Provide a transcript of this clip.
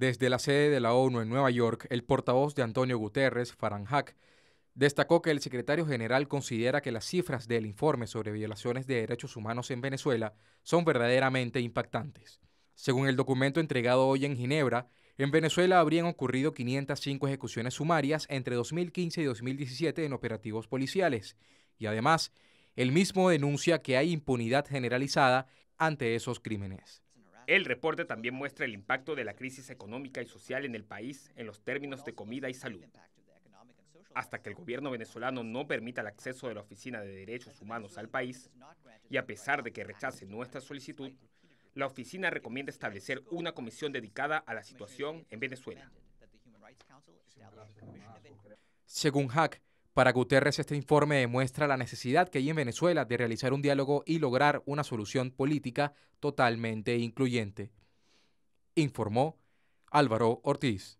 Desde la sede de la ONU en Nueva York, el portavoz de Antonio Guterres, Faranjak, destacó que el secretario general considera que las cifras del informe sobre violaciones de derechos humanos en Venezuela son verdaderamente impactantes. Según el documento entregado hoy en Ginebra, en Venezuela habrían ocurrido 505 ejecuciones sumarias entre 2015 y 2017 en operativos policiales, y además, el mismo denuncia que hay impunidad generalizada ante esos crímenes. El reporte también muestra el impacto de la crisis económica y social en el país en los términos de comida y salud. Hasta que el gobierno venezolano no permita el acceso de la Oficina de Derechos Humanos al país, y a pesar de que rechace nuestra solicitud, la oficina recomienda establecer una comisión dedicada a la situación en Venezuela. Según Hack, para Guterres, este informe demuestra la necesidad que hay en Venezuela de realizar un diálogo y lograr una solución política totalmente incluyente. Informó Álvaro Ortiz.